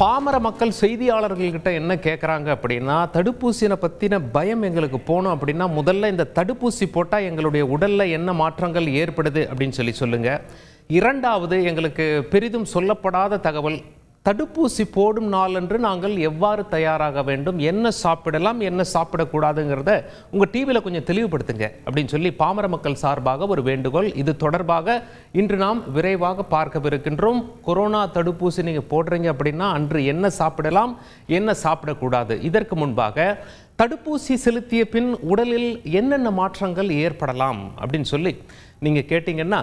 பாமர மக்கள் செய்தியாளர்கள்கிட்ட என்ன கேட்குறாங்க அப்படின்னா தடுப்பூசியினை பற்றின பயம் எங்களுக்கு போனோம் அப்படின்னா முதல்ல இந்த தடுப்பூசி போட்டால் எங்களுடைய உடலில் என்ன மாற்றங்கள் ஏற்படுது அப்படின்னு சொல்லி சொல்லுங்கள் இரண்டாவது எங்களுக்கு பெரிதும் சொல்லப்படாத தகவல் தடுப்பூசி போடும் நாளன்று நாங்கள் எவ்வாறு தயாராக வேண்டும் என்ன சாப்பிடலாம் என்ன சாப்பிடக்கூடாதுங்கிறத உங்கள் டிவியில் கொஞ்சம் தெளிவுபடுத்துங்க அப்படின்னு சொல்லி பாமர மக்கள் சார்பாக ஒரு வேண்டுகோள் இது தொடர்பாக இன்று நாம் விரைவாக பார்க்கவிருக்கின்றோம் கொரோனா தடுப்பூசி நீங்கள் போடுறீங்க அப்படின்னா அன்று என்ன சாப்பிடலாம் என்ன சாப்பிடக்கூடாது இதற்கு முன்பாக தடுப்பூசி செலுத்திய பின் உடலில் என்னென்ன மாற்றங்கள் ஏற்படலாம் அப்படின்னு சொல்லி நீங்கள் கேட்டிங்கன்னா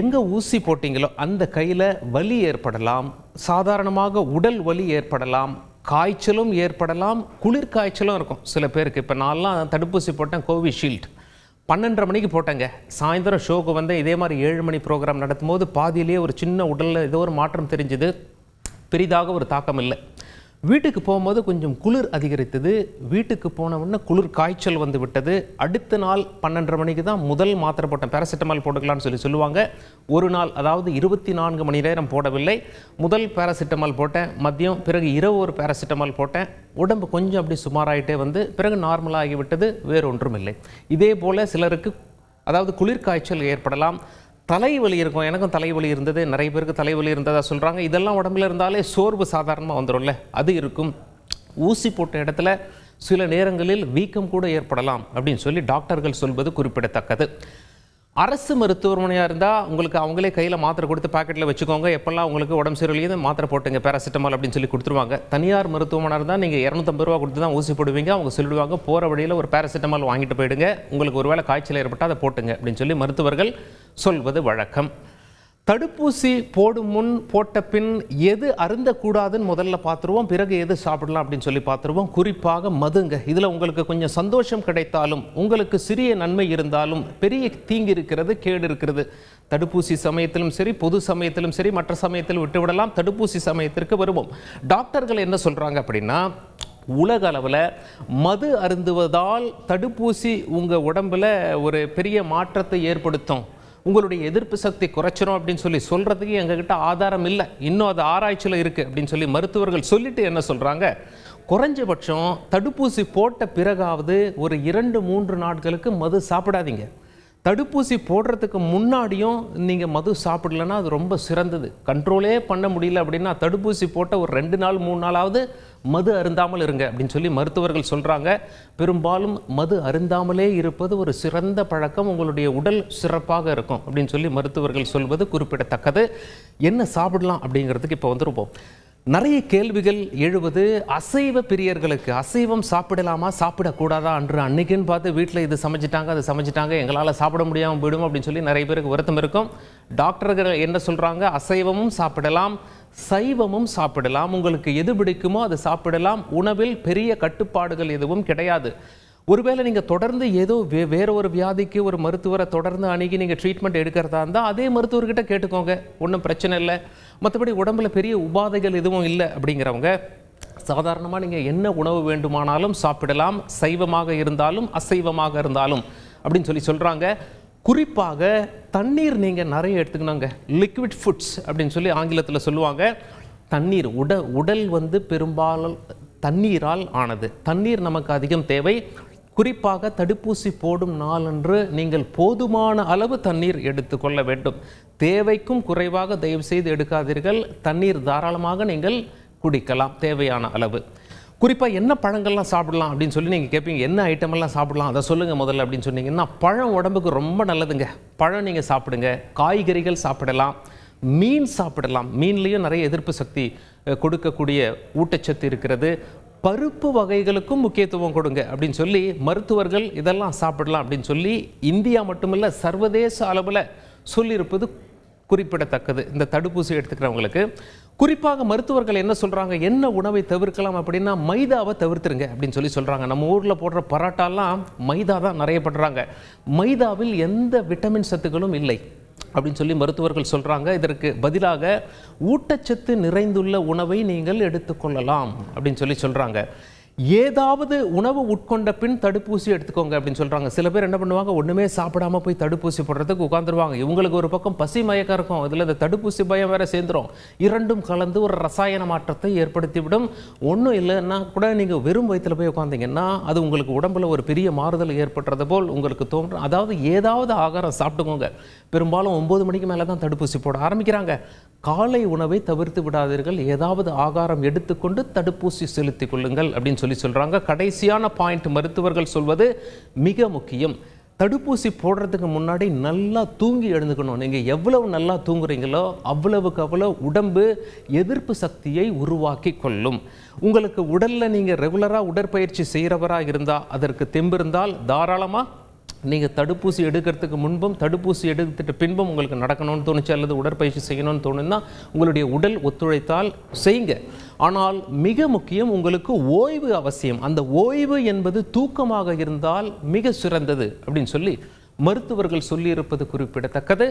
எங்கே ஊசி போட்டிங்களோ அந்த கையில் வலி ஏற்படலாம் சாதாரணமாக உடல் வலி ஏற்படலாம் காய்ச்சலும் ஏற்படலாம் குளிர் காய்ச்சலும் இருக்கும் சில பேருக்கு இப்போ நான்லாம் தடுப்பூசி போட்டேன் கோவிஷீல்டு பன்னெண்டரை மணிக்கு போட்டேங்க சாயந்தரம் ஷோக்கு வந்து இதே மாதிரி ஏழு மணி ப்ரோக்ராம் நடத்தும் போது பாதியிலேயே ஒரு சின்ன உடலில் ஏதோ ஒரு மாற்றம் தெரிஞ்சுது பெரிதாக ஒரு தாக்கம் இல்லை வீட்டுக்கு போகும்போது கொஞ்சம் குளிர் அதிகரித்தது வீட்டுக்கு போன உடனே குளிர் காய்ச்சல் வந்து விட்டது அடுத்த நாள் பன்னெண்டரை மணிக்கு தான் முதல் மாத்திரை போட்டேன் பேராசிட்டமால் போட்டுக்கலாம்னு சொல்லி சொல்லுவாங்க ஒரு நாள் அதாவது இருபத்தி நான்கு மணி நேரம் போடவில்லை முதல் பேராசிட்டமால் போட்டேன் மதியம் பிறகு இரவு ஒரு பேராசிட்டமால் போட்டேன் உடம்பு கொஞ்சம் அப்படி சுமாராயிட்டே வந்து பிறகு நார்மலாகிவிட்டது வேறு ஒன்றும் இல்லை இதே போல் சிலருக்கு அதாவது குளிர்காய்ச்சல் ஏற்படலாம் தலைவலி இருக்கும் எனக்கும் தலைவலி இருந்தது நிறைய பேருக்கு தலைவலி இருந்ததாக சொல்கிறாங்க இதெல்லாம் உடம்புல இருந்தாலே சோர்வு சாதாரணமாக வந்துடும்ல அது இருக்கும் ஊசி போட்ட இடத்துல சில நேரங்களில் வீக்கம் கூட ஏற்படலாம் அப்படின்னு சொல்லி டாக்டர்கள் சொல்வது குறிப்பிடத்தக்கது அரசு மருத்துவமனையாக இருந்தால் உங்களுக்கு அவங்களே கையில் மாத்திரை கொடுத்து பாக்கெட்டில் வச்சுக்கோங்க எப்போல்லாம் உங்களுக்கு உடம்பு சரியில்லையே மாத்திரை போட்டுங்க பேராசிட்டமால் அப்படின்னு சொல்லி கொடுத்துருவாங்க தனியார் மருத்துவமனையாக இருந்தால் நீங்கள் இரநூத்தம்பது ரூபா கொடுத்து தான் ஊசி போடுவீங்க அவங்க சொல்லிடுவாங்க போகிற வழியில் ஒரு பேராசிட்டமால் வாங்கிட்டு போயிடுங்க உங்களுக்கு ஒரு வேளை காய்ச்சல் ஏற்பட்டால் அதை போட்டுங்க அப்படின்னு சொல்லி மருத்துவர்கள் சொல்வது வழக்கம் தடுப்பூசி போடும் முன் போட்ட பின் எது அருந்தக்கூடாதுன்னு முதல்ல பார்த்துருவோம் பிறகு எது சாப்பிடலாம் அப்படின்னு சொல்லி பார்த்துருவோம் குறிப்பாக மதுங்க இதில் உங்களுக்கு கொஞ்சம் சந்தோஷம் கிடைத்தாலும் உங்களுக்கு சிறிய நன்மை இருந்தாலும் பெரிய தீங்கு இருக்கிறது கேடு இருக்கிறது தடுப்பூசி சமயத்திலும் சரி பொது சமயத்திலும் சரி மற்ற சமயத்தில் விட்டுவிடலாம் தடுப்பூசி சமயத்திற்கு வருவோம் டாக்டர்கள் என்ன சொல்கிறாங்க அப்படின்னா உலக அளவில் மது அருந்துவதால் தடுப்பூசி உங்கள் உடம்பில் ஒரு பெரிய மாற்றத்தை ஏற்படுத்தும் உங்களுடைய எதிர்ப்பு சக்தி குறைச்சிரும் அப்படின்னு சொல்லி சொல்கிறதுக்கு எங்ககிட்ட ஆதாரம் இல்லை இன்னும் அது ஆராய்ச்சியில் இருக்குது அப்படின்னு சொல்லி மருத்துவர்கள் சொல்லிட்டு என்ன சொல்கிறாங்க குறைஞ்சபட்சம் தடுப்பூசி போட்ட பிறகாவது ஒரு இரண்டு மூன்று நாட்களுக்கு மது சாப்பிடாதீங்க தடுப்பூசி போடுறதுக்கு முன்னாடியும் நீங்கள் மது சாப்பிடலன்னா அது ரொம்ப சிறந்தது கண்ட்ரோலே பண்ண முடியல அப்படின்னா தடுப்பூசி போட்ட ஒரு ரெண்டு நாள் மூணு நாளாவது மது அருந்தாமல் இருங்க அப்படின்னு சொல்லி மருத்துவர்கள் சொல்கிறாங்க பெரும்பாலும் மது அருந்தாமலே இருப்பது ஒரு சிறந்த பழக்கம் உங்களுடைய உடல் சிறப்பாக இருக்கும் அப்படின்னு சொல்லி மருத்துவர்கள் சொல்வது குறிப்பிடத்தக்கது என்ன சாப்பிடலாம் அப்படிங்கிறதுக்கு இப்போ வந்துருப்போம் நிறைய கேள்விகள் எழுவது அசைவ பிரியர்களுக்கு அசைவம் சாப்பிடலாமா சாப்பிடக்கூடாதா அன்று அன்னைக்குன்னு பார்த்து வீட்டில் இது சமைச்சிட்டாங்க அது சமைச்சிட்டாங்க எங்களால் சாப்பிட முடியாமல் போயிடும் அப்படின்னு சொல்லி நிறைய பேருக்கு வருத்தம் இருக்கும் டாக்டர்கள் என்ன சொல்கிறாங்க அசைவமும் சாப்பிடலாம் சைவமும் சாப்பிடலாம் உங்களுக்கு எது பிடிக்குமோ அதை சாப்பிடலாம் உணவில் பெரிய கட்டுப்பாடுகள் எதுவும் கிடையாது ஒருவேளை நீங்கள் தொடர்ந்து ஏதோ வே வேற ஒரு வியாதிக்கு ஒரு மருத்துவரை தொடர்ந்து அணுகி நீங்கள் ட்ரீட்மெண்ட் எடுக்கிறதா இருந்தால் அதே மருத்துவர்கிட்ட கேட்டுக்கோங்க ஒன்றும் பிரச்சனை இல்லை மற்றபடி உடம்புல பெரிய உபாதைகள் எதுவும் இல்லை அப்படிங்கிறவங்க சாதாரணமாக நீங்கள் என்ன உணவு வேண்டுமானாலும் சாப்பிடலாம் சைவமாக இருந்தாலும் அசைவமாக இருந்தாலும் அப்படின்னு சொல்லி சொல்கிறாங்க குறிப்பாக தண்ணீர் நீங்கள் நிறைய எடுத்துக்கணுங்க லிக்விட் ஃபுட்ஸ் அப்படின்னு சொல்லி ஆங்கிலத்தில் சொல்லுவாங்க தண்ணீர் உட உடல் வந்து பெரும்பாலும் தண்ணீரால் ஆனது தண்ணீர் நமக்கு அதிகம் தேவை குறிப்பாக தடுப்பூசி போடும் நாளன்று நீங்கள் போதுமான அளவு தண்ணீர் எடுத்துக்கொள்ள வேண்டும் தேவைக்கும் குறைவாக தயவு செய்து எடுக்காதீர்கள் தண்ணீர் தாராளமாக நீங்கள் குடிக்கலாம் தேவையான அளவு குறிப்பாக என்ன பழங்கள்லாம் சாப்பிடலாம் அப்படின்னு சொல்லி நீங்கள் கேட்பீங்க என்ன ஐட்டமெல்லாம் சாப்பிடலாம் அதை சொல்லுங்கள் முதல்ல அப்படின்னு சொன்னீங்கன்னா பழம் உடம்புக்கு ரொம்ப நல்லதுங்க பழம் நீங்கள் சாப்பிடுங்க காய்கறிகள் சாப்பிடலாம் மீன் சாப்பிடலாம் மீன்லேயும் நிறைய எதிர்ப்பு சக்தி கொடுக்கக்கூடிய ஊட்டச்சத்து இருக்கிறது பருப்பு வகைகளுக்கும் முக்கியத்துவம் கொடுங்க அப்படின்னு சொல்லி மருத்துவர்கள் இதெல்லாம் சாப்பிடலாம் அப்படின்னு சொல்லி இந்தியா மட்டுமில்ல சர்வதேச அளவில் சொல்லியிருப்பது குறிப்பிடத்தக்கது இந்த தடுப்பூசி எடுத்துக்கிறவங்களுக்கு குறிப்பாக மருத்துவர்கள் என்ன சொல்கிறாங்க என்ன உணவை தவிர்க்கலாம் அப்படின்னா மைதாவை தவிர்த்துருங்க அப்படின்னு சொல்லி சொல்கிறாங்க நம்ம ஊரில் போடுற பரோட்டாலாம் மைதா தான் நிறைய பண்ணுறாங்க மைதாவில் எந்த விட்டமின் சத்துக்களும் இல்லை அப்படின்னு சொல்லி மருத்துவர்கள் சொல்கிறாங்க இதற்கு பதிலாக ஊட்டச்சத்து நிறைந்துள்ள உணவை நீங்கள் எடுத்துக்கொள்ளலாம் அப்படின்னு சொல்லி சொல்கிறாங்க ஏதாவது உணவு உட்கொண்ட பின் தடுப்பூசி எடுத்துக்கோங்க அப்படின்னு சொல்கிறாங்க சில பேர் என்ன பண்ணுவாங்க ஒன்றுமே சாப்பிடாமல் போய் தடுப்பூசி போடுறதுக்கு உட்காந்துருவாங்க இவங்களுக்கு ஒரு பக்கம் பசி மயக்கம் இருக்கும் இதில் இந்த தடுப்பூசி பயம் வேற சேர்ந்துடும் இரண்டும் கலந்து ஒரு ரசாயன மாற்றத்தை ஏற்படுத்திவிடும் ஒன்றும் இல்லைன்னா கூட நீங்கள் வெறும் வயிற்றில் போய் உட்காந்தீங்கன்னா அது உங்களுக்கு உடம்புல ஒரு பெரிய மாறுதல் ஏற்படுறது போல் உங்களுக்கு தோன்றும் அதாவது ஏதாவது ஆகாரம் சாப்பிட்டுக்கோங்க பெரும்பாலும் ஒம்பது மணிக்கு மேலே தான் தடுப்பூசி போட ஆரம்பிக்கிறாங்க காலை உணவை தவிர்த்து விடாதீர்கள் ஏதாவது ஆகாரம் எடுத்துக்கொண்டு தடுப்பூசி செலுத்திக் கொள்ளுங்கள் அப்படின்னு சொல்லி சொல்கிறாங்க கடைசியான பாயிண்ட் மருத்துவர்கள் சொல்வது மிக முக்கியம் தடுப்பூசி போடுறதுக்கு முன்னாடி நல்லா தூங்கி எழுந்துக்கணும் நீங்கள் எவ்வளவு நல்லா தூங்குறீங்களோ அவ்வளவுக்கு அவ்வளோ உடம்பு எதிர்ப்பு சக்தியை உருவாக்கி கொள்ளும் உங்களுக்கு உடலில் நீங்கள் ரெகுலராக உடற்பயிற்சி செய்கிறவராக இருந்தால் அதற்கு தெம்பு இருந்தால் தாராளமாக நீங்கள் தடுப்பூசி எடுக்கிறதுக்கு முன்பும் தடுப்பூசி எடுத்துட்டு பின்பும் உங்களுக்கு நடக்கணும்னு தோணுச்சு அல்லது உடற்பயிற்சி செய்யணும்னு தோணுனா உங்களுடைய உடல் ஒத்துழைத்தால் செய்யுங்க ஆனால் மிக முக்கியம் உங்களுக்கு ஓய்வு அவசியம் அந்த ஓய்வு என்பது தூக்கமாக இருந்தால் மிக சிறந்தது அப்படின்னு சொல்லி மருத்துவர்கள் சொல்லியிருப்பது குறிப்பிடத்தக்கது